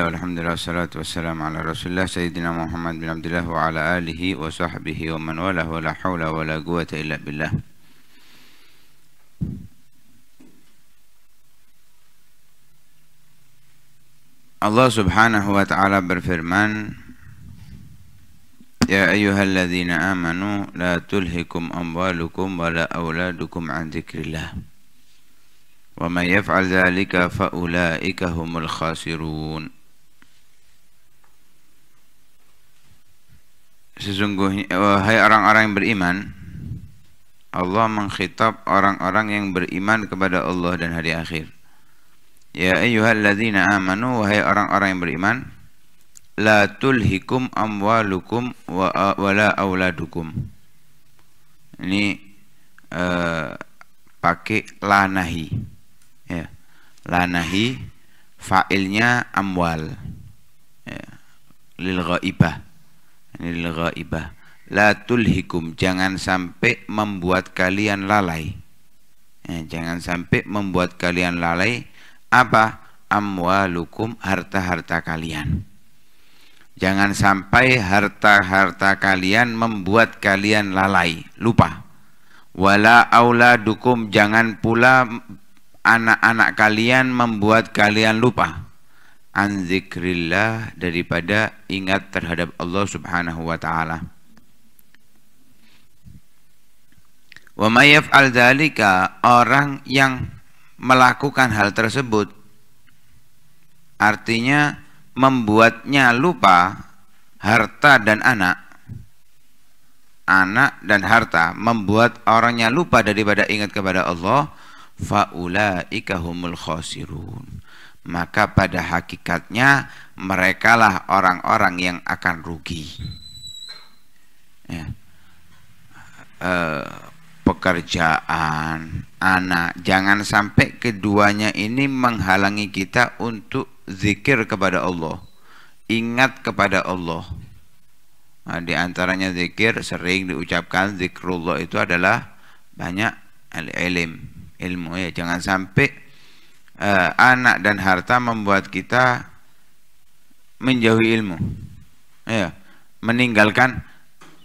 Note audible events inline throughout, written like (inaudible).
الله والحمد لله والصلاة والسلام على رسول الله سيدنا محمد بن عبد الله وعلى آله وصحبه ومن والاه ولا حول ولا قوة إلا بالله Allah subhanahu wa ta'ala berfirman Ya ayyuhalladzina amanu la tulhikum amwalukum wala auladukum an dzikrillah wa may yaf'al dzalika fa ulaika humul khasirun Sesungguhnya eh, wahai orang-orang yang beriman, Allah mengkhitab orang-orang yang beriman kepada Allah dan hari akhir. Ya ayyuhalladzina amanu wahai orang-orang yang beriman, la tulhikum amwalukum wa la auladukum. Ini uh, pakai lanahi. Ya. Lanahi fa'ilnya amwal. Ya. Lil ghaibah lil ghaibah la tulhikum jangan sampai membuat kalian lalai ya, jangan sampai membuat kalian lalai apa amwalukum harta-harta kalian jangan sampai harta-harta kalian membuat kalian lalai lupa wala dukum. jangan pula anak-anak kalian membuat kalian lupa an zikrillah daripada ingat terhadap Allah Subhanahu wa taala. Wa may yaf'al dzalika orang yang melakukan hal tersebut artinya membuatnya lupa harta dan anak anak dan harta membuat orangnya lupa daripada ingat kepada Allah faulaika humul khasirun maka pada hakikatnya merekalah orang-orang yang akan rugi. Ya. E, pekerjaan, anak, jangan sampai keduanya ini menghalangi kita untuk zikir kepada Allah, ingat kepada Allah. Nah, di antaranya zikir sering diucapkan zikrullah itu adalah banyak al-ilm, ilmu ya. Jangan sampai eh, anak dan harta membuat kita menjauhi ilmu. Ya, meninggalkan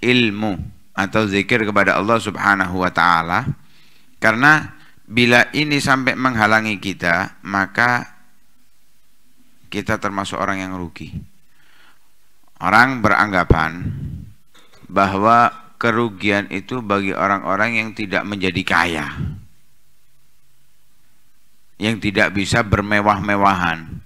ilmu atau zikir kepada Allah Subhanahu wa taala. Karena bila ini sampai menghalangi kita, maka kita termasuk orang yang rugi. Orang beranggapan bahwa kerugian itu bagi orang-orang yang tidak menjadi kaya yang tidak bisa bermewah-mewahan.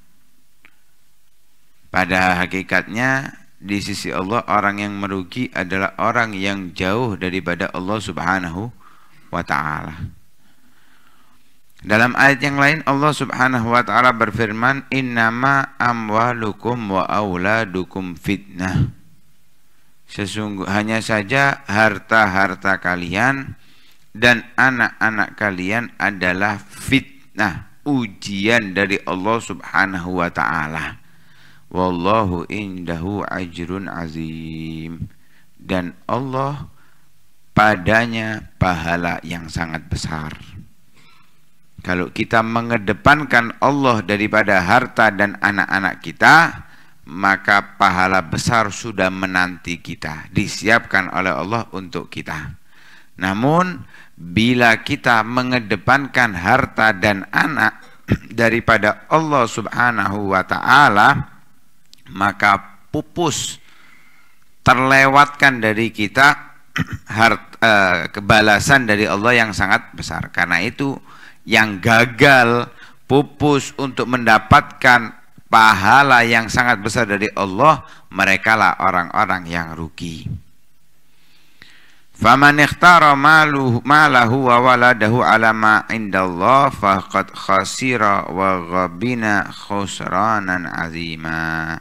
padahal hakikatnya di sisi Allah orang yang merugi adalah orang yang jauh daripada Allah Subhanahu wa taala. Dalam ayat yang lain Allah Subhanahu wa taala berfirman innama amwalukum wa auladukum fitnah. Sesungguh hanya saja harta-harta kalian dan anak-anak kalian adalah fitnah Nah, ujian dari Allah Subhanahu wa taala. Wallahu indahu ajrun azim. Dan Allah padanya pahala yang sangat besar. Kalau kita mengedepankan Allah daripada harta dan anak-anak kita, maka pahala besar sudah menanti kita, disiapkan oleh Allah untuk kita. Namun bila kita mengedepankan harta dan anak (clears throat) daripada Allah Subhanahu wa taala maka pupus terlewatkan dari kita (clears throat) harta, eh, kebalasan dari Allah yang sangat besar. Karena itu yang gagal pupus untuk mendapatkan pahala yang sangat besar dari Allah, merekalah orang-orang yang rugi. Faman ikhtara maluhu malahu wa waladahu ala ma indallah faqad khasira wa ghabina khusranan azima.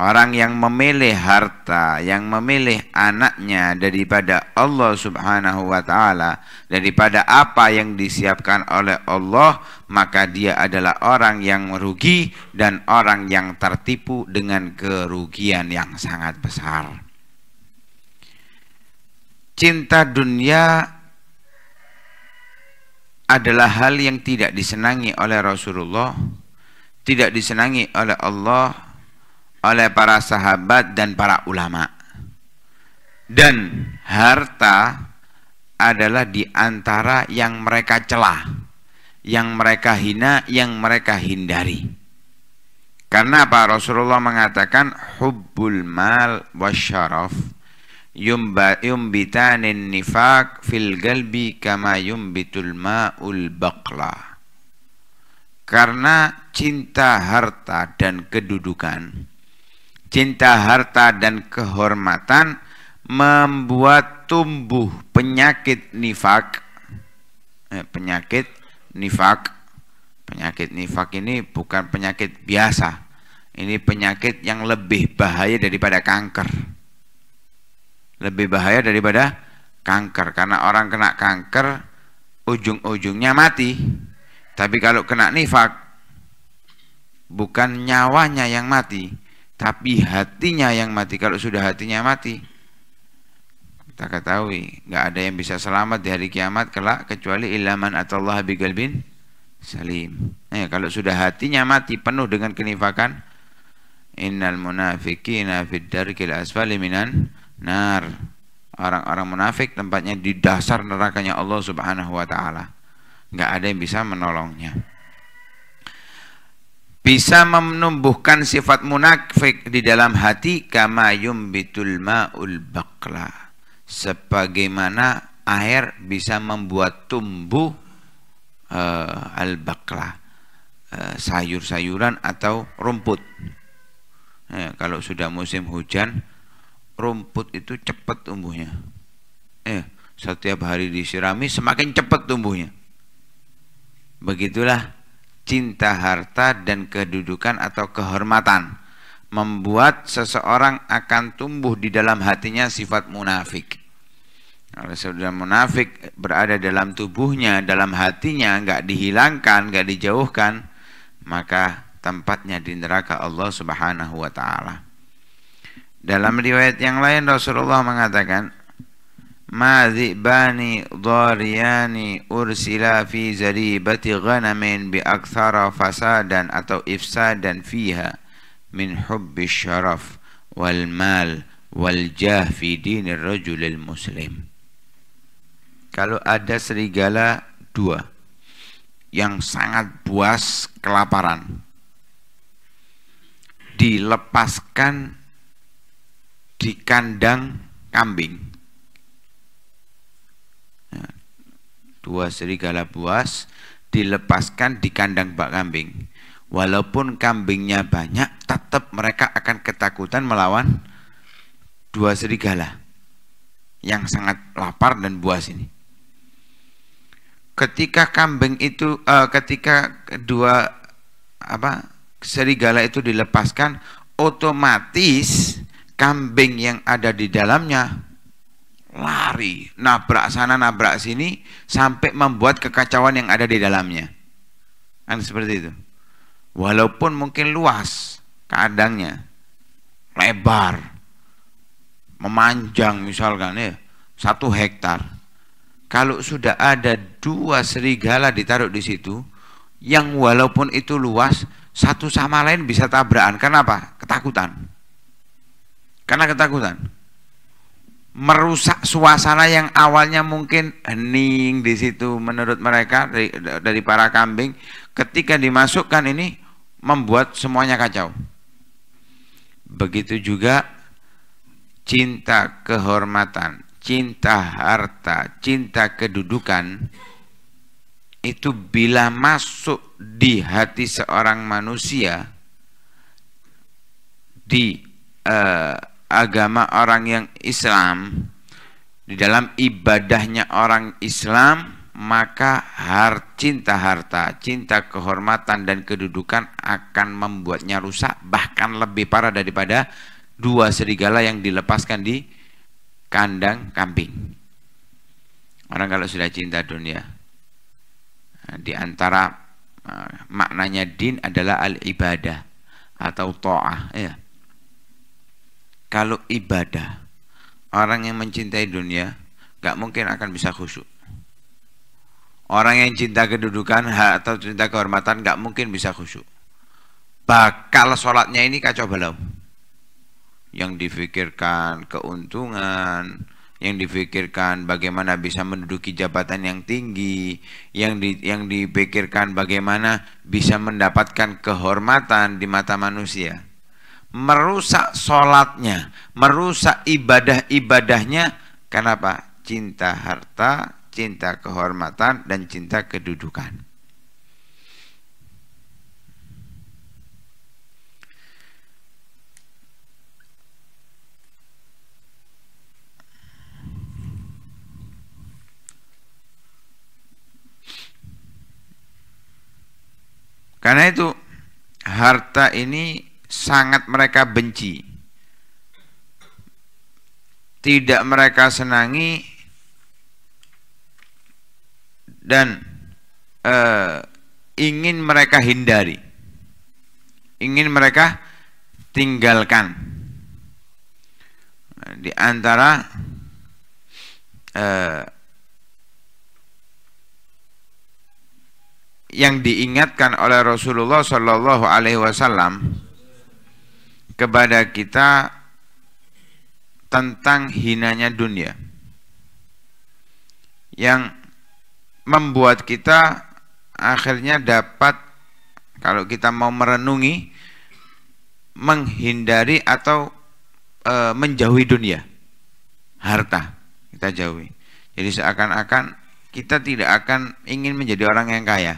Orang yang memilih harta, yang memilih anaknya daripada Allah Subhanahu wa taala, daripada apa yang disiapkan oleh Allah, maka dia adalah orang yang merugi dan orang yang tertipu dengan kerugian yang sangat besar cinta dunia adalah hal yang tidak disenangi oleh Rasulullah, tidak disenangi oleh Allah, oleh para sahabat dan para ulama. Dan harta adalah di antara yang mereka celah, yang mereka hina, yang mereka hindari. Karena apa Rasulullah mengatakan hubbul mal wasyaraf yumbitanin nifak fil galbi kama yumbitul ma'ul bakla karena cinta harta dan kedudukan cinta harta dan kehormatan membuat tumbuh penyakit nifak eh, penyakit nifak penyakit nifak ini bukan penyakit biasa ini penyakit yang lebih bahaya daripada kanker lebih bahaya daripada kanker karena orang kena kanker ujung-ujungnya mati tapi kalau kena nifak bukan nyawanya yang mati tapi hatinya yang mati kalau sudah hatinya mati kita ketahui nggak ada yang bisa selamat di hari kiamat kelak kecuali ilaman atau Allah bin salim Eh kalau sudah hatinya mati penuh dengan kenifakan innal munafiqina fid darkil asfali minan nar orang-orang munafik tempatnya di dasar nerakanya Allah Subhanahu wa taala nggak ada yang bisa menolongnya bisa menumbuhkan sifat munafik di dalam hati kama yumbitul ma'ul bakla sebagaimana air bisa membuat tumbuh uh, eh, al bakla uh, eh, sayur-sayuran atau rumput ya, kalau sudah musim hujan rumput itu cepat tumbuhnya. Eh, setiap hari disirami semakin cepat tumbuhnya. Begitulah cinta harta dan kedudukan atau kehormatan membuat seseorang akan tumbuh di dalam hatinya sifat munafik. Kalau sudah munafik berada dalam tubuhnya, dalam hatinya, nggak dihilangkan, nggak dijauhkan, maka tempatnya di neraka Allah Subhanahu wa Ta'ala. Dalam riwayat yang lain Rasulullah mengatakan, "Ma dhariyani ursila fi zaribati ghanamin bi aktsara fasadan atau ifsadan fiha min hubbi syaraf wal mal wal jah fi dinir rajulil muslim." Kalau ada serigala dua yang sangat buas kelaparan dilepaskan di kandang kambing. Ya. Dua serigala buas dilepaskan di kandang bak kambing. Walaupun kambingnya banyak, tetap mereka akan ketakutan melawan dua serigala yang sangat lapar dan buas ini. Ketika kambing itu, uh, ketika dua apa serigala itu dilepaskan, otomatis kambing yang ada di dalamnya lari, nabrak sana, nabrak sini, sampai membuat kekacauan yang ada di dalamnya. Kan seperti itu. Walaupun mungkin luas kandangnya, lebar, memanjang misalkan ya, satu hektar. Kalau sudah ada dua serigala ditaruh di situ, yang walaupun itu luas, satu sama lain bisa tabrakan. Kenapa? Ketakutan karena ketakutan merusak suasana yang awalnya mungkin hening di situ menurut mereka dari, dari para kambing ketika dimasukkan ini membuat semuanya kacau begitu juga cinta kehormatan cinta harta cinta kedudukan itu bila masuk di hati seorang manusia di uh, agama orang yang Islam, di dalam ibadahnya orang Islam, maka har cinta harta, cinta kehormatan dan kedudukan akan membuatnya rusak bahkan lebih parah daripada dua serigala yang dilepaskan di kandang kambing. Orang kalau sudah cinta dunia, eh, di antara eh, maknanya din adalah al ibadah atau to'ah ya kalau ibadah orang yang mencintai dunia gak mungkin akan bisa khusyuk orang yang cinta kedudukan hak atau cinta kehormatan gak mungkin bisa khusyuk bakal sholatnya ini kacau balau yang difikirkan keuntungan yang difikirkan bagaimana bisa menduduki jabatan yang tinggi, yang di, yang dipikirkan bagaimana bisa mendapatkan kehormatan di mata manusia merusak sholatnya, merusak ibadah-ibadahnya. Kenapa? Cinta harta, cinta kehormatan, dan cinta kedudukan. Karena itu harta ini sangat mereka benci tidak mereka senangi dan uh, ingin mereka hindari ingin mereka tinggalkan di antara uh, yang diingatkan oleh Rasulullah Shallallahu Alaihi Wasallam kepada kita tentang hinanya dunia yang membuat kita akhirnya dapat kalau kita mau merenungi menghindari atau e, menjauhi dunia harta kita jauhi jadi seakan-akan kita tidak akan ingin menjadi orang yang kaya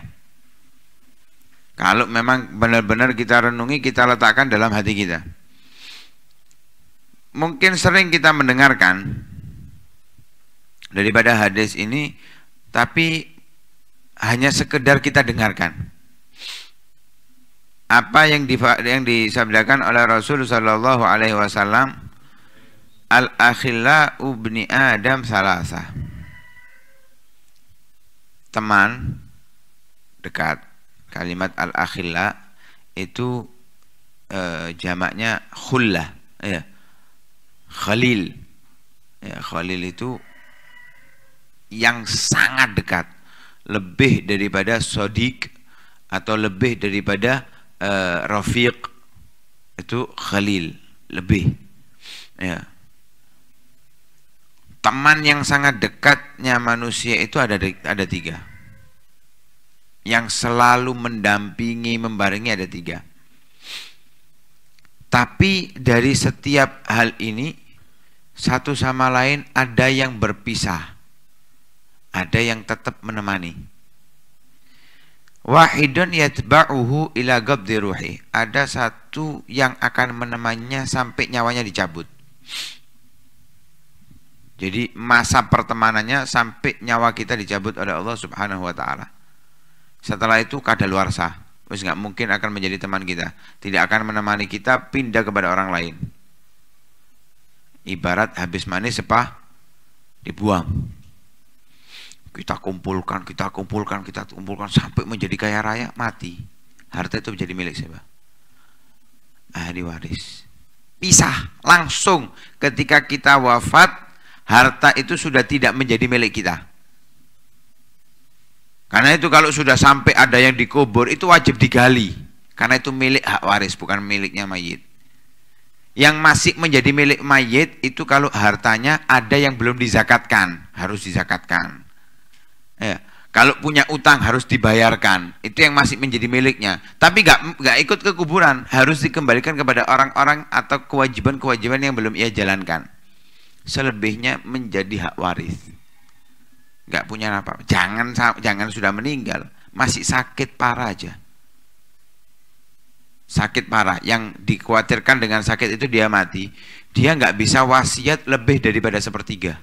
kalau memang benar-benar kita renungi, kita letakkan dalam hati kita. Mungkin sering kita mendengarkan daripada hadis ini, tapi hanya sekedar kita dengarkan. Apa yang yang disabdakan oleh Rasul Shallallahu Alaihi Wasallam, al akhila ubni Adam salasa. Teman dekat kalimat al akhila itu e, jamaknya khullah ya. khalil ya, khalil itu yang sangat dekat lebih daripada sodik atau lebih daripada e, rafiq itu khalil lebih ya teman yang sangat dekatnya manusia itu ada ada tiga yang selalu mendampingi, membarengi ada tiga. Tapi dari setiap hal ini, satu sama lain ada yang berpisah. Ada yang tetap menemani. Wahidun yatba'uhu ila ruhi. Ada satu yang akan menemaninya sampai nyawanya dicabut. Jadi masa pertemanannya sampai nyawa kita dicabut oleh Allah Subhanahu wa taala. Setelah itu kada luar sah, Terus nggak mungkin akan menjadi teman kita. Tidak akan menemani kita pindah kepada orang lain. Ibarat habis manis sepah dibuang. Kita kumpulkan, kita kumpulkan, kita kumpulkan sampai menjadi kaya raya, mati. Harta itu menjadi milik siapa? Ahli waris. Pisah langsung ketika kita wafat, harta itu sudah tidak menjadi milik kita. Karena itu kalau sudah sampai ada yang dikubur itu wajib digali. Karena itu milik hak waris bukan miliknya mayit. Yang masih menjadi milik mayit itu kalau hartanya ada yang belum dizakatkan, harus dizakatkan. Ya. Kalau punya utang harus dibayarkan, itu yang masih menjadi miliknya. Tapi gak nggak ikut ke kuburan, harus dikembalikan kepada orang-orang atau kewajiban-kewajiban yang belum ia jalankan. Selebihnya menjadi hak waris nggak punya apa jangan jangan sudah meninggal masih sakit parah aja sakit parah yang dikhawatirkan dengan sakit itu dia mati dia nggak bisa wasiat lebih daripada sepertiga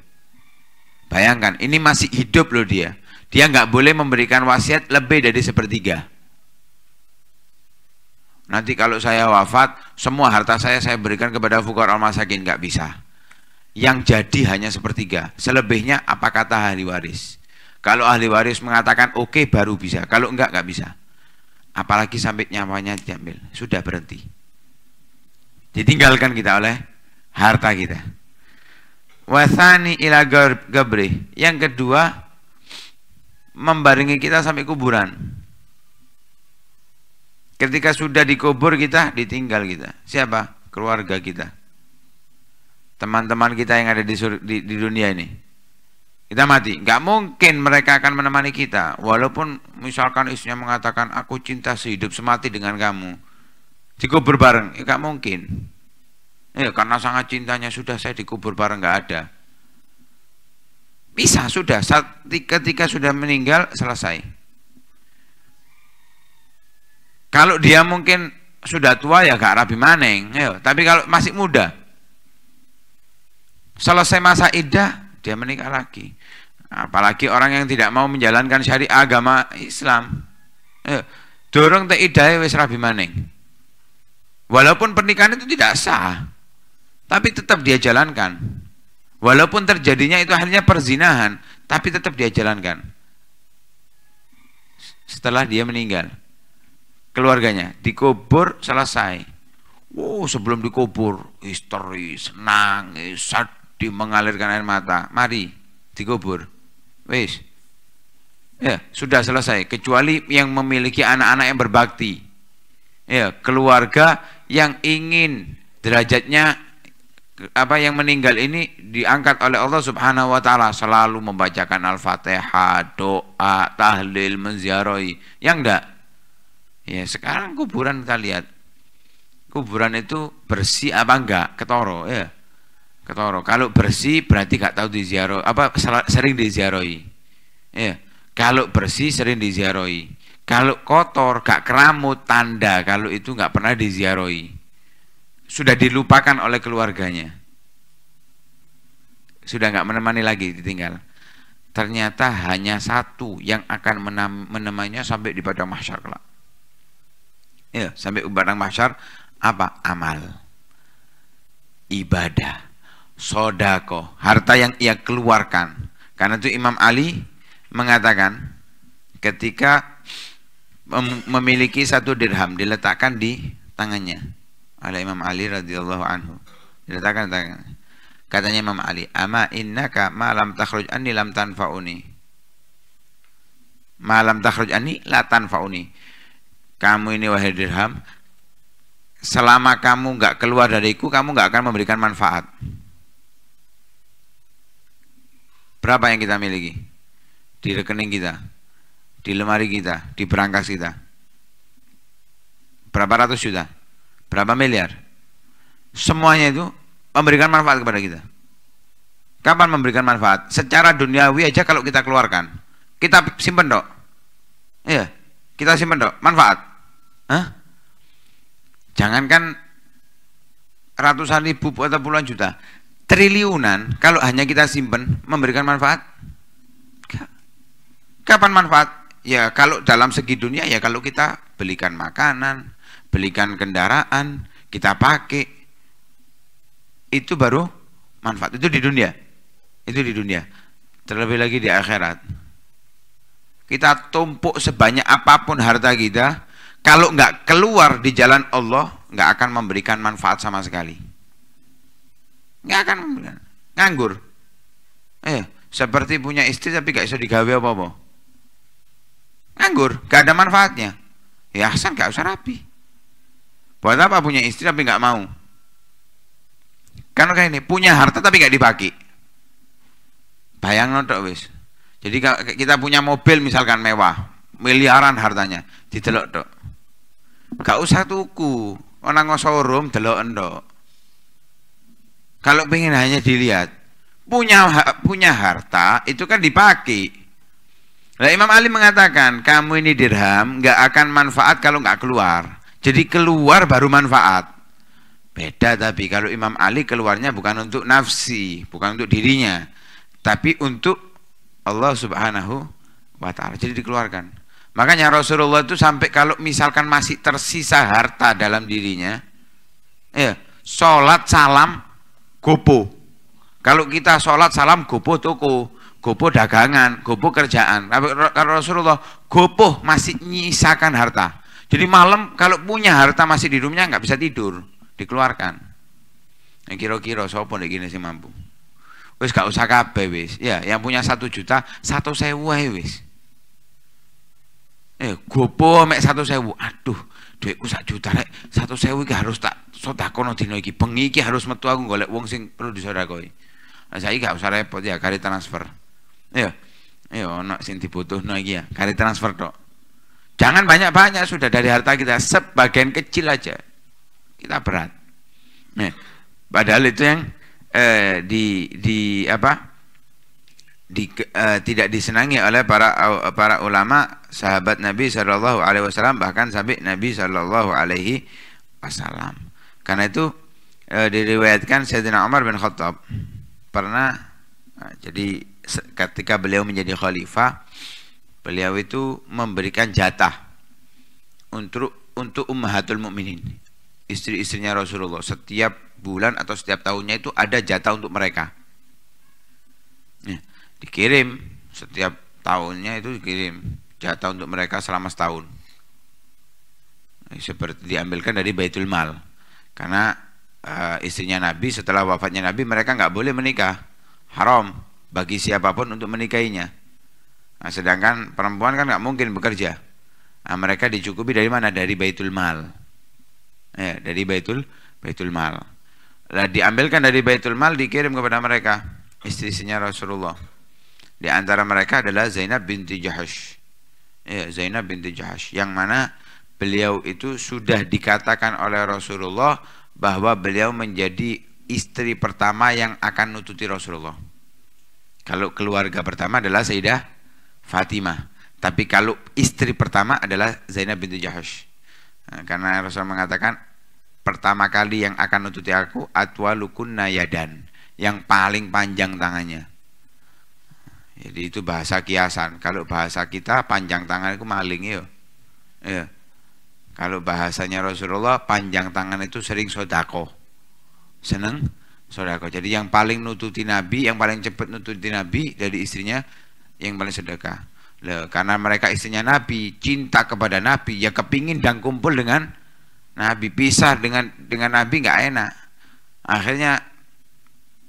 bayangkan ini masih hidup loh dia dia nggak boleh memberikan wasiat lebih dari sepertiga nanti kalau saya wafat semua harta saya saya berikan kepada fukar al masakin nggak bisa yang jadi hanya sepertiga. Selebihnya apa kata ahli waris. Kalau ahli waris mengatakan oke okay, baru bisa, kalau enggak enggak bisa. Apalagi sampai nyawanya diambil, sudah berhenti. Ditinggalkan kita oleh harta kita. Wasani ila gabri. Yang kedua membaringi kita sampai kuburan. Ketika sudah dikubur kita ditinggal kita. Siapa? Keluarga kita teman-teman kita yang ada di, di, di dunia ini. Kita mati. Gak mungkin mereka akan menemani kita. Walaupun misalkan istrinya mengatakan, aku cinta sehidup semati dengan kamu. Dikubur bareng. Ya, gak mungkin. Ya, karena sangat cintanya sudah saya dikubur bareng. Gak ada. Bisa, sudah. Saat, ketika sudah meninggal, selesai. Kalau dia mungkin sudah tua ya gak rabi maneng. Ayo. Tapi kalau masih muda, Selesai masa iddah, dia menikah lagi. Apalagi orang yang tidak mau menjalankan syariat agama Islam. Eh, dorong te iddah wis rabi maning. Walaupun pernikahan itu tidak sah, tapi tetap dia jalankan. Walaupun terjadinya itu hanya perzinahan, tapi tetap dia jalankan. Setelah dia meninggal, keluarganya dikubur selesai. Oh, sebelum dikubur, histeris, nangis, sad di mengalirkan air mata. Mari dikubur. Wis. Ya, sudah selesai kecuali yang memiliki anak-anak yang berbakti. Ya, keluarga yang ingin derajatnya apa yang meninggal ini diangkat oleh Allah Subhanahu wa taala selalu membacakan Al-Fatihah, doa, tahlil, menziarahi. Yang enggak? Ya, sekarang kuburan kita lihat. Kuburan itu bersih apa enggak? Ketoro, ya. Ketoro. Kalau bersih berarti gak tahu diziaroi apa sering diziaroi. Ya. Kalau bersih sering diziaroi. Kalau kotor gak keramut tanda kalau itu gak pernah diziaroi. Sudah dilupakan oleh keluarganya. Sudah gak menemani lagi ditinggal. Ternyata hanya satu yang akan menemannya sampai di padang mahsyar kelak. Ya, sampai di padang mahsyar apa? Amal. Ibadah sodako, harta yang ia keluarkan. Karena itu Imam Ali mengatakan ketika memiliki satu dirham diletakkan di tangannya oleh Imam Ali radhiyallahu anhu diletakkan di katanya Imam Ali ama innaka malam malam takhruj anni lam tanfauni malam takhruj anni la tanfauni kamu ini wahai dirham selama kamu nggak keluar dariku kamu nggak akan memberikan manfaat Berapa yang kita miliki? Di rekening kita, di lemari kita, di berangkas kita. Berapa ratus juta? Berapa miliar? Semuanya itu memberikan manfaat kepada kita. Kapan memberikan manfaat? Secara duniawi aja kalau kita keluarkan, kita simpen dok. Iya, kita simpen dok. Manfaat. Hah? Jangankan ratusan ribu atau puluhan juta triliunan kalau hanya kita simpen memberikan manfaat kapan manfaat ya kalau dalam segi dunia ya kalau kita belikan makanan belikan kendaraan kita pakai itu baru manfaat itu di dunia itu di dunia terlebih lagi di akhirat kita tumpuk sebanyak apapun harta kita kalau nggak keluar di jalan Allah nggak akan memberikan manfaat sama sekali nggak akan nganggur eh seperti punya istri tapi gak bisa digawe apa apa nganggur gak ada manfaatnya ya Hasan gak usah rapi buat apa punya istri tapi gak mau karena kayak ini punya harta tapi gak dipakai bayang notok wis jadi kita punya mobil misalkan mewah miliaran hartanya didelok dok gak usah tuku orang ngosorum delok endok kalau pengen hanya dilihat, punya punya harta itu kan dipakai. Nah, Imam Ali mengatakan, kamu ini dirham nggak akan manfaat kalau nggak keluar. Jadi keluar baru manfaat. Beda tapi kalau Imam Ali keluarnya bukan untuk nafsi, bukan untuk dirinya, tapi untuk Allah Subhanahu wa taala. Jadi dikeluarkan. Makanya Rasulullah itu sampai kalau misalkan masih tersisa harta dalam dirinya, ya, salat salam gopo. Kalau kita sholat salam gopo toko, gopo dagangan, gopo kerjaan. Tapi Kalau Rasulullah gopo masih nyisakan harta. Jadi malam kalau punya harta masih di rumahnya nggak bisa tidur, dikeluarkan. Yang kira-kira sopo nih gini sih mampu. wes gak usah kabeh wes. Ya, yang punya satu juta satu sewu wes. Eh, gopo mek satu sewu. Aduh, duitku sak juta rek satu sewu iki harus tak sodakono dino iki bengi iki harus metu aku golek wong sing perlu disodakoi nah, saya gak usah repot ya kari transfer iya iya ono sing dibutuhno iki ya kari transfer tok jangan banyak-banyak sudah dari harta kita sebagian kecil aja kita berat nah, padahal itu yang eh, di di apa di, uh, tidak disenangi oleh para uh, para ulama sahabat Nabi Shallallahu Alaihi Wasallam bahkan sampai Nabi Shallallahu Alaihi Wasallam. Karena itu uh, diriwayatkan Sayyidina Umar bin Khattab pernah uh, jadi ketika beliau menjadi khalifah beliau itu memberikan jatah untuk untuk ummahatul mukminin istri-istrinya Rasulullah setiap bulan atau setiap tahunnya itu ada jatah untuk mereka. Ya dikirim setiap tahunnya itu dikirim jatah untuk mereka selama setahun nah, seperti diambilkan dari Baitul Mal karena e, istrinya Nabi setelah wafatnya Nabi mereka nggak boleh menikah haram bagi siapapun untuk menikahinya nah, sedangkan perempuan kan nggak mungkin bekerja nah, mereka dicukupi dari mana dari Baitul Mal ya, dari Baitul Baitul Mal lah diambilkan dari Baitul Mal dikirim kepada mereka istri-istrinya Rasulullah di antara mereka adalah Zainab binti Jahash. Ya, Zainab binti Jahash. Yang mana beliau itu sudah dikatakan oleh Rasulullah bahwa beliau menjadi istri pertama yang akan nututi Rasulullah. Kalau keluarga pertama adalah Sayyidah Fatimah. Tapi kalau istri pertama adalah Zainab binti Jahash. Nah, karena Rasulullah mengatakan pertama kali yang akan nututi aku atwalukunna yadan yang paling panjang tangannya jadi itu bahasa kiasan. Kalau bahasa kita panjang tangan itu maling ya. ya. Kalau bahasanya Rasulullah panjang tangan itu sering sodako. Seneng sodako. Jadi yang paling nututi Nabi, yang paling cepat nututi Nabi dari istrinya yang paling sedekah. Loh, karena mereka istrinya Nabi, cinta kepada Nabi, ya kepingin dan kumpul dengan Nabi, pisah dengan dengan Nabi nggak enak. Akhirnya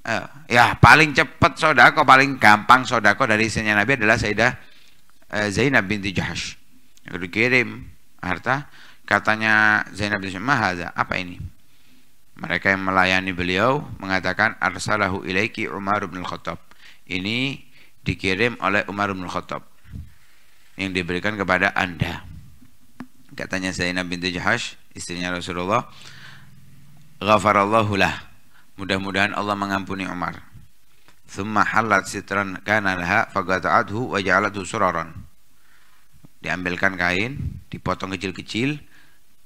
uh, ya paling cepat sodako paling gampang sodako dari istrinya Nabi adalah Sayyidah uh, Zainab binti Jahash dikirim harta katanya Zainab binti Jahash apa ini mereka yang melayani beliau mengatakan arsalahu ilaiki Umar bin Khattab ini dikirim oleh Umar bin Khattab yang diberikan kepada anda katanya Zainab binti Jahash istrinya Rasulullah ghafarallahu lah Mudah-mudahan Allah mengampuni Umar. Thumma halat sitran kana laha fagata'athu wa ja'alathu suraran. Diambilkan kain, dipotong kecil-kecil,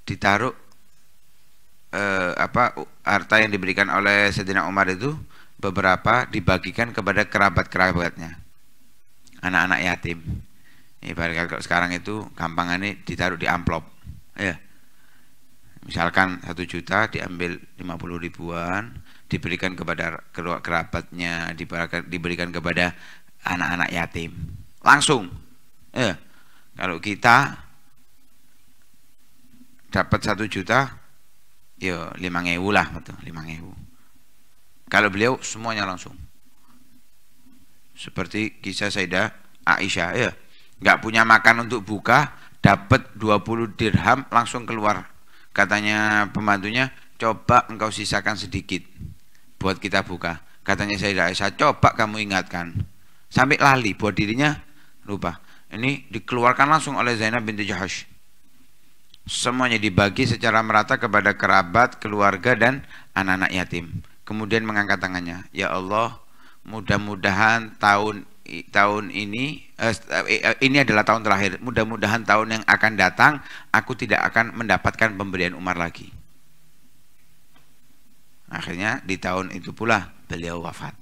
ditaruh eh, apa harta yang diberikan oleh Sayyidina Umar itu beberapa dibagikan kepada kerabat-kerabatnya. Anak-anak yatim. Ibarat kalau sekarang itu gampangannya ditaruh di amplop. Ya. Misalkan satu juta diambil 50 ribuan, diberikan kepada kerabatnya, diberikan kepada anak-anak yatim. Langsung. Eh, kalau kita dapat satu juta, yo ya lima ngewu lah, betul, lima ngewu. Kalau beliau semuanya langsung. Seperti kisah saidah Aisyah, ya nggak punya makan untuk buka, dapat 20 dirham langsung keluar. Katanya pembantunya, coba engkau sisakan sedikit buat kita buka. Katanya saya tidak Aisyah, coba kamu ingatkan. Sampai lali buat dirinya lupa. Ini dikeluarkan langsung oleh Zainab binti Jahash. Semuanya dibagi secara merata kepada kerabat, keluarga, dan anak-anak yatim. Kemudian mengangkat tangannya. Ya Allah, mudah-mudahan tahun tahun ini eh, eh, eh, eh, ini adalah tahun terakhir. Mudah-mudahan tahun yang akan datang aku tidak akan mendapatkan pemberian Umar lagi. Akhirnya di tahun itu pula beliau wafat.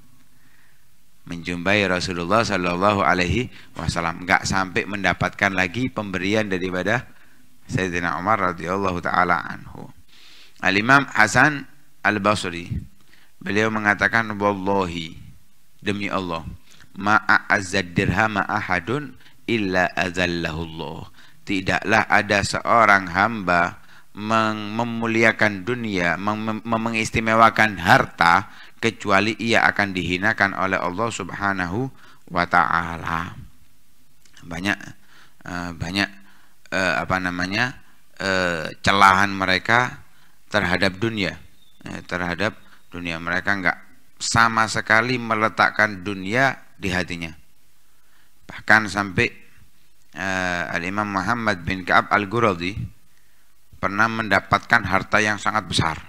Menjumpai Rasulullah Shallallahu Alaihi Wasallam, nggak sampai mendapatkan lagi pemberian daripada Sayyidina Umar radhiyallahu taala anhu. Al Imam Hasan Al Basri beliau mengatakan wallahi demi Allah ma'azzad dirhama ahadun illa azallahu Tidaklah ada seorang hamba memuliakan dunia, mem mengistimewakan harta kecuali ia akan dihinakan oleh Allah Subhanahu wa taala. Banyak uh, banyak uh, apa namanya? Uh, celahan mereka terhadap dunia, uh, terhadap dunia mereka enggak sama sekali meletakkan dunia di hatinya. Bahkan sampai uh, Al-Imam Muhammad bin Ka'ab Al-Ghuradi pernah mendapatkan harta yang sangat besar.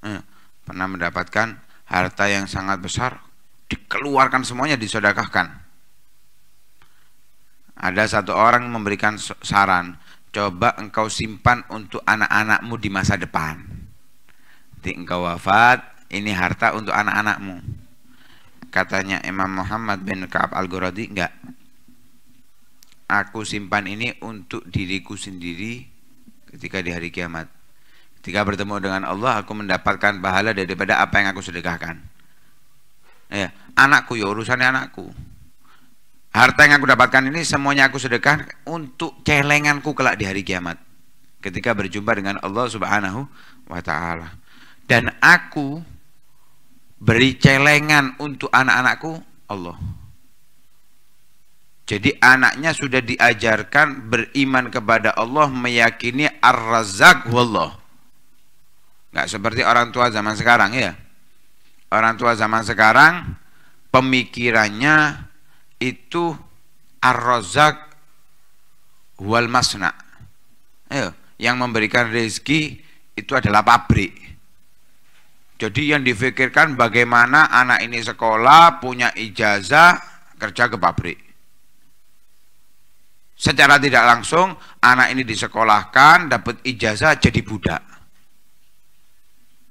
Eh, pernah mendapatkan harta yang sangat besar, dikeluarkan semuanya, disodakahkan. Ada satu orang memberikan saran, coba engkau simpan untuk anak-anakmu di masa depan. Nanti engkau wafat, ini harta untuk anak-anakmu. Katanya Imam Muhammad bin Ka'ab al-Ghuradi, enggak. Aku simpan ini untuk diriku sendiri, ketika di hari kiamat. Ketika bertemu dengan Allah, aku mendapatkan pahala daripada apa yang aku sedekahkan. Ya, anakku ya urusannya anakku. Harta yang aku dapatkan ini semuanya aku sedekahkan untuk celenganku kelak di hari kiamat. Ketika berjumpa dengan Allah Subhanahu wa taala. Dan aku beri celengan untuk anak-anakku Allah. Jadi anaknya sudah diajarkan beriman kepada Allah, meyakini ar-razak wallah. Nggak seperti orang tua zaman sekarang ya. Orang tua zaman sekarang pemikirannya itu ar-razak wal masna. Ayo, yang memberikan rezeki itu adalah pabrik. Jadi yang difikirkan bagaimana anak ini sekolah, punya ijazah, kerja ke pabrik secara tidak langsung anak ini disekolahkan dapat ijazah jadi budak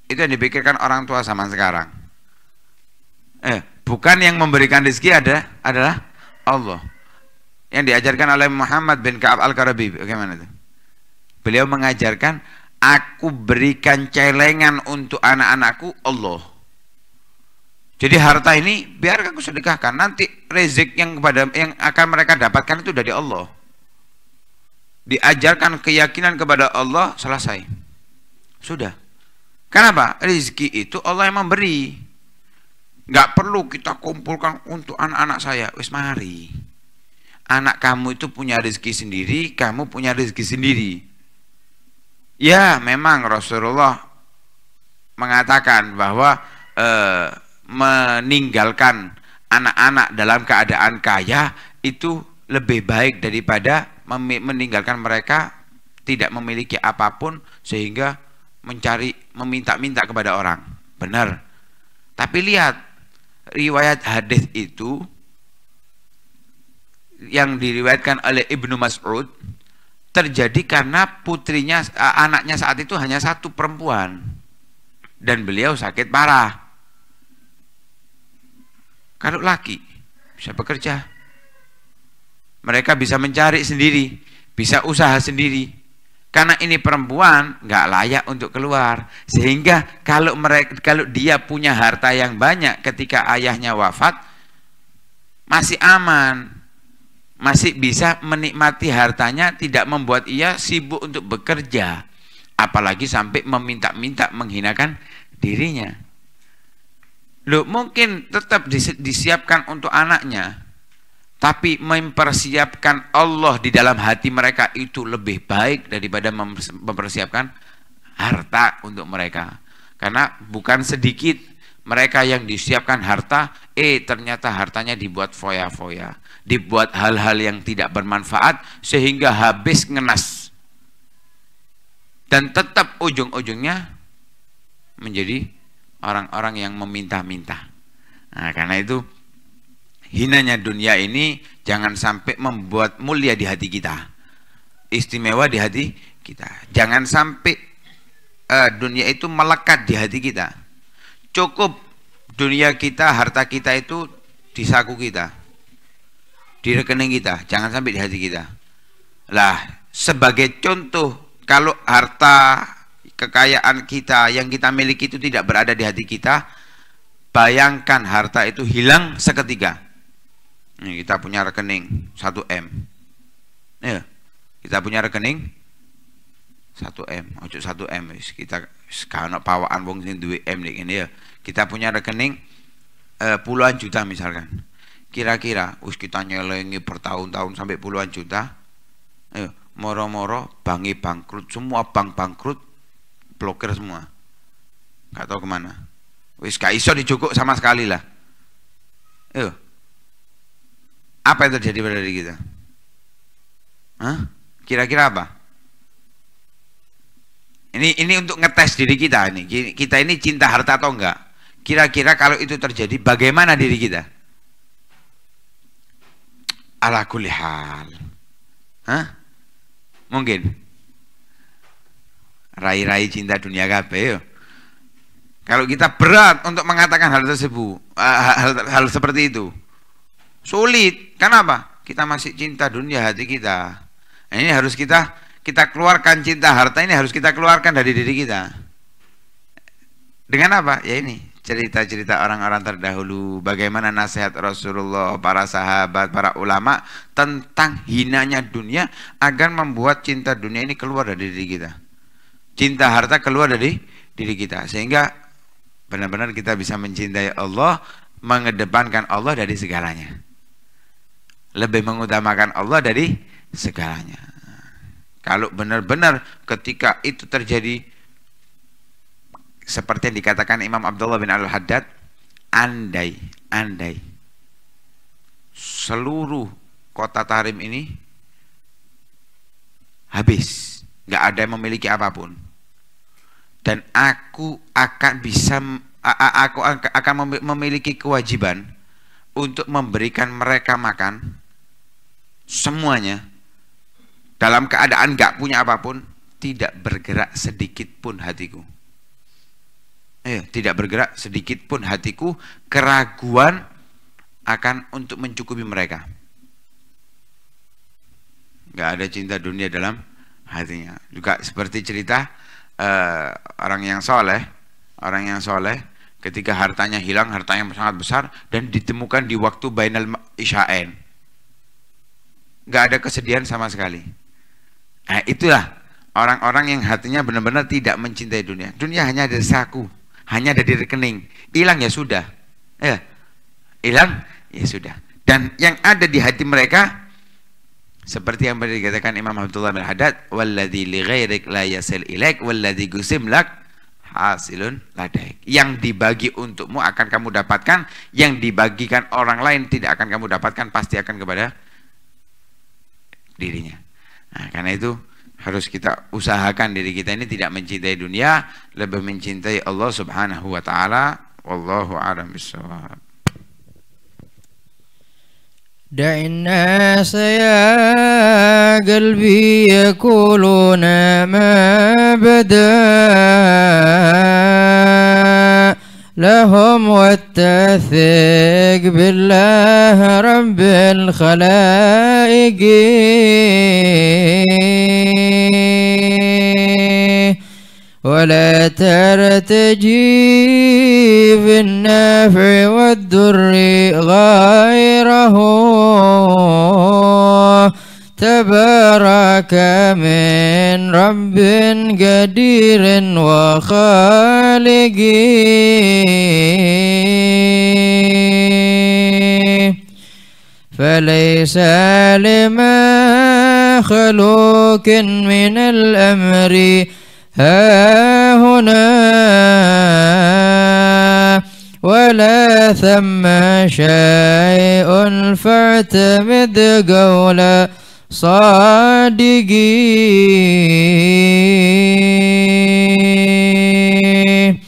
itu yang dipikirkan orang tua zaman sekarang eh bukan yang memberikan rezeki ada adalah Allah yang diajarkan oleh Muhammad bin Kaab al Karabi bagaimana itu beliau mengajarkan aku berikan celengan untuk anak-anakku Allah jadi harta ini biar aku sedekahkan nanti rezeki yang kepada yang akan mereka dapatkan itu dari Allah diajarkan keyakinan kepada Allah selesai. Sudah. Kenapa? Rizki itu Allah yang memberi. nggak perlu kita kumpulkan untuk anak-anak saya. Wis mari. Anak kamu itu punya rezeki sendiri, kamu punya rezeki sendiri. Ya, memang Rasulullah mengatakan bahwa eh, meninggalkan anak-anak dalam keadaan kaya itu lebih baik daripada meninggalkan mereka tidak memiliki apapun sehingga mencari meminta-minta kepada orang. Benar. Tapi lihat riwayat hadis itu yang diriwayatkan oleh Ibnu Mas'ud terjadi karena putrinya anaknya saat itu hanya satu perempuan dan beliau sakit parah. Kalau laki bisa bekerja, mereka bisa mencari sendiri, bisa usaha sendiri. Karena ini perempuan nggak layak untuk keluar, sehingga kalau mereka kalau dia punya harta yang banyak ketika ayahnya wafat masih aman, masih bisa menikmati hartanya tidak membuat ia sibuk untuk bekerja, apalagi sampai meminta-minta menghinakan dirinya. Loh, mungkin tetap disiapkan untuk anaknya, tapi mempersiapkan Allah di dalam hati mereka itu lebih baik daripada mempersiapkan harta untuk mereka. Karena bukan sedikit mereka yang disiapkan harta, eh ternyata hartanya dibuat foya-foya, dibuat hal-hal yang tidak bermanfaat sehingga habis ngenas. Dan tetap ujung-ujungnya menjadi orang-orang yang meminta-minta. Nah, karena itu hinanya dunia ini jangan sampai membuat mulia di hati kita istimewa di hati kita jangan sampai uh, dunia itu melekat di hati kita cukup dunia kita harta kita itu di saku kita di rekening kita jangan sampai di hati kita lah sebagai contoh kalau harta kekayaan kita yang kita miliki itu tidak berada di hati kita bayangkan harta itu hilang seketika ini kita punya rekening 1M. Ya, kita punya rekening 1M, ojo 1M kita sekarang pawaan wong sing duwe M nih ini ya. Kita punya rekening eh, puluhan juta misalkan. Kira-kira us kita nyelengi per tahun tahun sampai puluhan juta. Eh, moro-moro bangi bangkrut, semua bank bangkrut, blokir semua. nggak tahu kemana. Wis gak iso dicukuk sama sekali lah. Eh, apa yang terjadi pada diri kita? Hah? Kira-kira apa? Ini ini untuk ngetes diri kita ini. Kita ini cinta harta atau enggak? Kira-kira kalau itu terjadi bagaimana diri kita? Ala kulli hal. Hah? Mungkin. Rai-rai cinta dunia kabeh Kalau kita berat untuk mengatakan hal tersebut, hal, eh, hal, hal seperti itu, Sulit. Kenapa? Kita masih cinta dunia hati kita. Nah, ini harus kita kita keluarkan cinta harta ini harus kita keluarkan dari diri kita. Dengan apa? Ya ini cerita-cerita orang-orang terdahulu, bagaimana nasihat Rasulullah, para sahabat, para ulama tentang hinanya dunia agar membuat cinta dunia ini keluar dari diri kita. Cinta harta keluar dari diri kita sehingga benar-benar kita bisa mencintai Allah, mengedepankan Allah dari segalanya lebih mengutamakan Allah dari segalanya. Kalau benar-benar ketika itu terjadi seperti yang dikatakan Imam Abdullah bin Al-Haddad, andai, andai seluruh kota Tarim ini habis, nggak ada yang memiliki apapun. Dan aku akan bisa, aku akan memiliki kewajiban untuk memberikan mereka makan semuanya dalam keadaan gak punya apapun tidak bergerak sedikit pun hatiku eh, tidak bergerak sedikit pun hatiku keraguan akan untuk mencukupi mereka gak ada cinta dunia dalam hatinya juga seperti cerita uh, orang yang soleh orang yang soleh ketika hartanya hilang, hartanya sangat besar dan ditemukan di waktu Bainal Isya'en. Gak ada kesedihan sama sekali. Nah, itulah orang-orang yang hatinya benar-benar tidak mencintai dunia. Dunia hanya ada saku, hanya ada di rekening. Hilang ya sudah. Eh, hilang ya sudah. Dan yang ada di hati mereka seperti yang dikatakan Imam Abdullah bin Haddad, "Walladzi li ghairik la yasil ilaik, walladzi gusim lak hasilun ladaik. Yang dibagi untukmu akan kamu dapatkan, yang dibagikan orang lain tidak akan kamu dapatkan, pasti akan kepada dirinya. Nah, karena itu harus kita usahakan diri kita ini tidak mencintai dunia, lebih mencintai Allah Subhanahu wa taala. Wallahu a'lam bishawab. دع الناس يا قلبي يقولون ما بدا لهم واتثق بالله رب الخلائق ولا ترتجي في النفع والدر غيره تبارك من رب قدير وخالق فليس لما خلوك من الأمر ها هنا ولا ثم شيء فاعتمد قول صادقين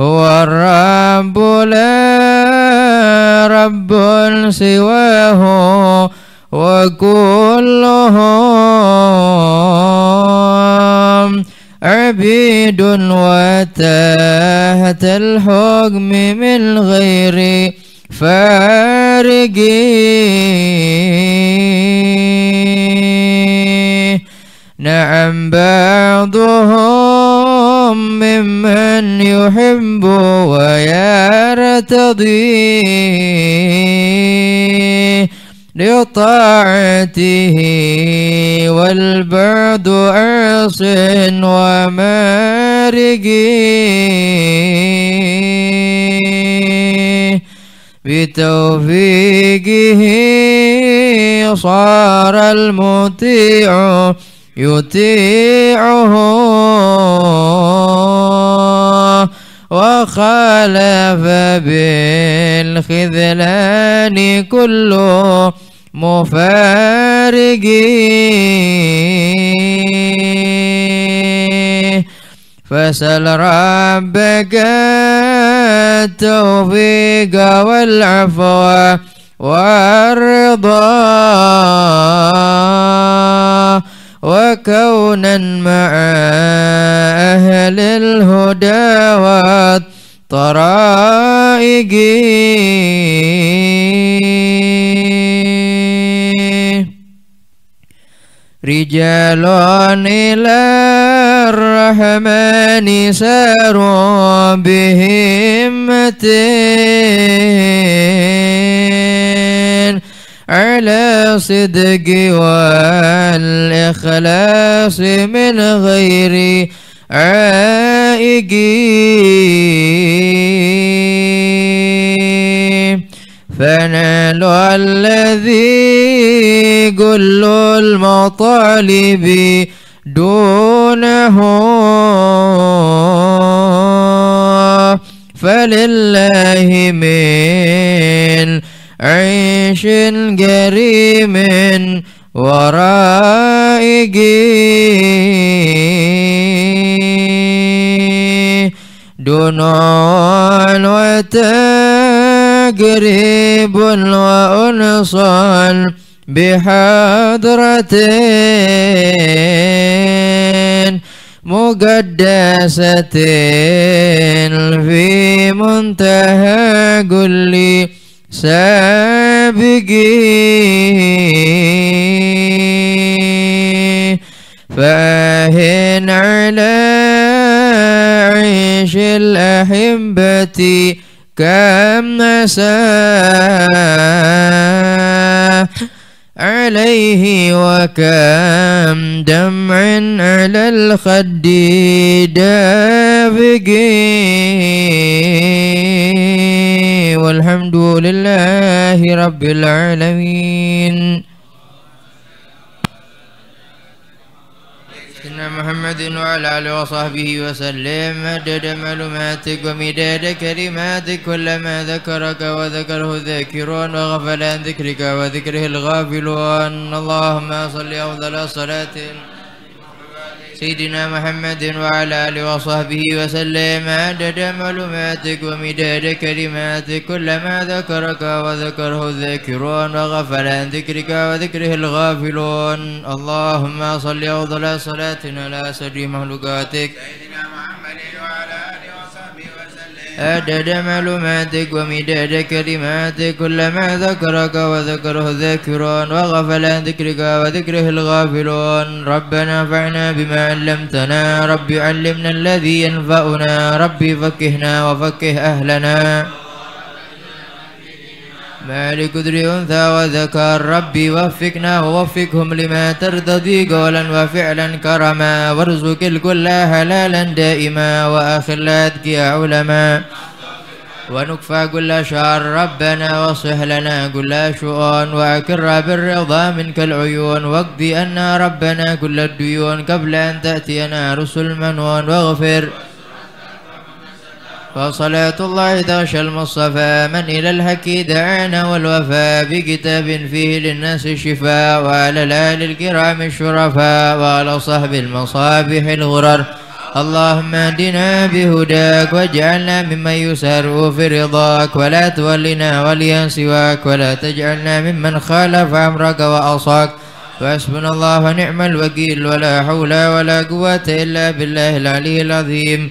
هو الرب لا رب سواه وكلهم عبيد وتاهت الحكم من غير فارقين نعم بعضهم ممن يحب ويرتضي لطاعته والبعد عرص ومارق بتوفيقه صار المطيع يطيعه وخالف بالخذلان كل مفارق فسل ربك التوفيق والعفو والرضا وكونا مع أهل الهدى والطرائق رجال إلى الرحمن ساروا بهمتين الصدق والإخلاص من غير عائق فنال الذي كل المطالب دونه فلله من عيش قريب من ورائقي دنون وتقريب وأنصال بحضرتين مقدسة في منتهى قلي لي سابقي فاهن على عيش الأحبة كم نسى عليه وكم دمع على الخد دابقي والحمد لله رب العالمين سيدنا محمد وعلى آله وصحبه وسلم مدد معلوماتك ومداد كلماتك كلما ذكرك وذكره الذاكرون وغفل عن ذكرك وذكره الغافلون اللهم صل أفضل صلاة سيدنا محمد وعلى آله وصحبه وسلم عدد معلوماتك ومداد كلماتك كلما ذكرك وذكره الذاكرون وغفل عن ذكرك وذكره الغافلون اللهم صل وضل صلاتنا على سر مخلوقاتك سيدنا محمد أدد معلوماتك ومداد كلماتك كلما ذكرك وذكره الذاكرون وغفل عن ذكرك وذكره الغافلون ربنا فعنا بما علمتنا رب علمنا الذي ينفعنا رب فكهنا وفكه أهلنا مالك لقدر أنثى وذكر ربي وفقنا ووفقهم لما ترتضي قولا وفعلا كرما وارزق الكل حلالا دائما وأخلا يا علماء ونكفى كل شر ربنا وصح لنا كل شؤون وأكر بالرضا منك العيون واقضي أن ربنا كل الديون قبل أن تأتينا رسل منون واغفر فصلاة الله تغشى المصطفى من إلى الهك دعانا والوفاء بكتاب فيه للناس الشفاء وعلى الآل الكرام الشرفاء وعلى صحب المصابيح الغرر اللهم اهدنا بهداك واجعلنا ممن يسار في رضاك ولا تولنا وليا سواك ولا تجعلنا ممن خالف أمرك وأصاك وحسبنا الله ونعم الوكيل ولا حول ولا قوة إلا بالله العلي العظيم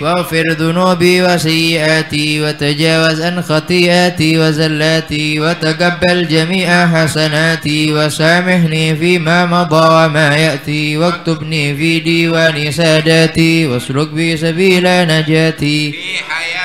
واغفر ذنوبي وسيئاتي وتجاوز عن خطيئاتي وزلاتي وتقبل جميع حسناتي وسامحني فيما مضى وما يأتي واكتبني في ديوان ساداتي واسلك بي سبيل نجاتي في حياتي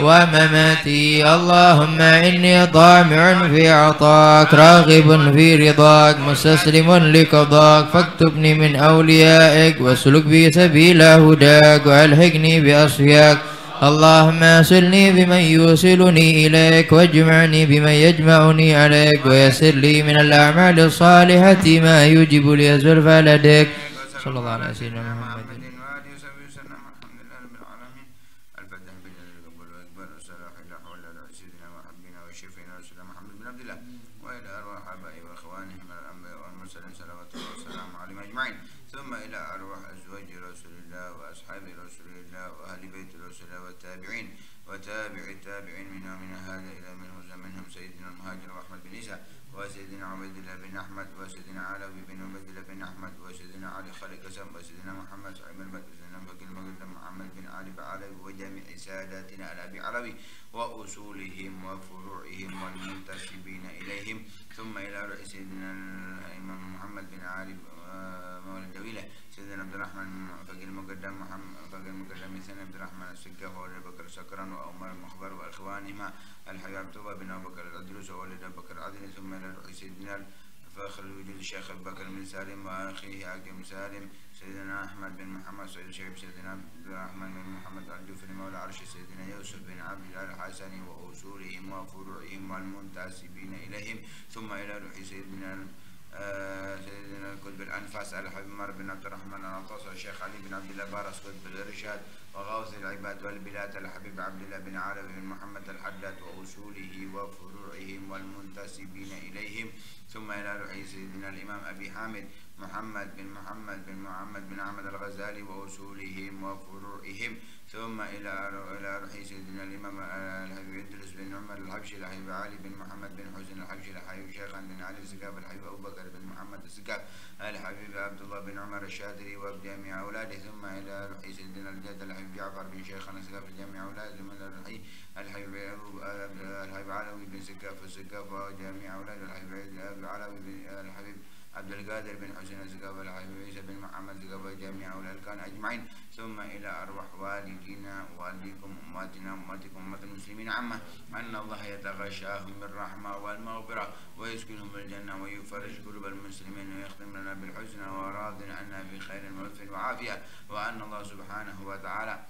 ومماتي اللهم إني طامع في عطاك راغب في رضاك مستسلم لقضاك فاكتبني من أوليائك واسلك بي سبيل هداك وألحقني بأصفياك اللهم أسلني بمن يوصلني إليك واجمعني بمن يجمعني عليك ويسر لي من الأعمال الصالحة ما يجب لي زلفى لديك صلى الله عليه وسلم سيدنا عبد الرحمن فقير المقدم محمد فقير المقدم سيدنا عبد الرحمن السكة وولد بكر سكران وعمر المخبر وإخوانهما الحبيب عبد بن أبو بكر الأدلس وولد بكر عدن ثم إلى سيدنا الفخر الوجود الشيخ أبو بكر بن سالم وأخيه حاكم سالم سيدنا أحمد بن محمد سيد شعيب سيدنا عبد الرحمن بن محمد الجوفي مولى عرش سيدنا يوسف بن عبد الله الحسني وأصولهم وفروعهم والمنتسبين إليهم ثم إلى روح سيدنا سيدنا آه، الكتب الأنفاس على حبيب عمر بن عبد الرحمن العطاس والشيخ علي بن عبد الله بارس قطب الإرشاد وغوث العباد والبلاد الحبيب عبد الله بن عربي بن محمد الحداد وأصوله وفروعهم والمنتسبين إليهم ثم إلى روح سيدنا الإمام أبي حامد محمد بن محمد بن محمد بن عمد الغزالي وأصولهم وفروعهم ثم إلى إلى روحي سيدنا الإمام الحبيب إدريس بن عمر الحبشي الحبيب علي بن محمد بن حسين الحبشي الحبيب شيخا بن علي الزكاب الحبيب أبو بكر بن محمد الزكاب الحبيب عبد الله بن عمر الشادري وجميع أولاده ثم إلى روحي سيدنا الجد الحبيب جعفر بن شيخا الزكاب جميع أولاده ثم إلى روحي الحبيب الحبيب علوي بن زكاف الزكاف وجميع أولاده الحبيب علوي بن الحبيب عبد القادر بن حسين زقابل عيسى بن محمد الزقاب جميع الأركان أجمعين ثم إلى أرواح والدينا والديكم أمهاتنا أمهاتكم أمة المسلمين عامة أن الله يتغشاهم بالرحمة والمغفرة ويسكنهم الجنة ويفرج قلوب المسلمين ويختم لنا بالحسنى وراضنا عنا بخير ولطف وعافية وأن الله سبحانه وتعالى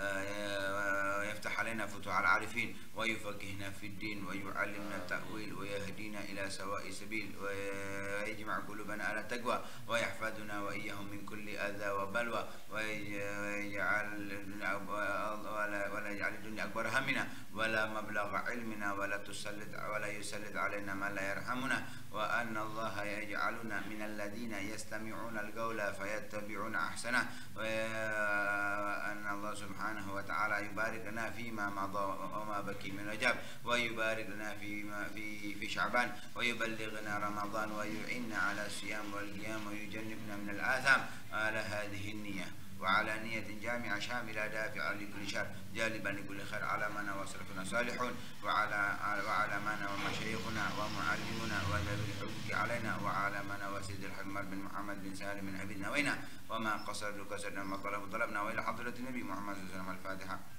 آه، يفتح علينا فتوح العارفين ويفقهنا في الدين ويعلمنا التأويل ويهدينا إلى سواء سبيل ويجمع قلوبنا على التقوى ويحفظنا وإياهم من كل أذى وبلوى ويجعل ولا يجعل الدنيا أكبر همنا ولا مبلغ علمنا ولا تسلط ولا يسلط علينا من لا يرحمنا وأن الله يجعلنا من الذين يستمعون القول فيتبعون أحسنه وأن الله سبحانه وتعالى يبارك لنا فيما مضى وما بكي التي من رجب ويبارك لنا فيما في في شعبان ويبلغنا رمضان ويعيننا على الصيام والقيام ويجنبنا من الآثام على هذه النية وعلى نية جامعة شاملة دافعة لكل شر جالبا لكل خير على منا وسلفنا صالحون وعلى وعلى منا ومشايخنا ومعلمنا وذوي الحجج علينا وعلى منا وسيد الحمار بن محمد بن سالم بن عبيد نوينا وما قصروا قصرنا وما طلبوا طلبنا وإلى حضرة النبي محمد صلى الله عليه وسلم الفاتحة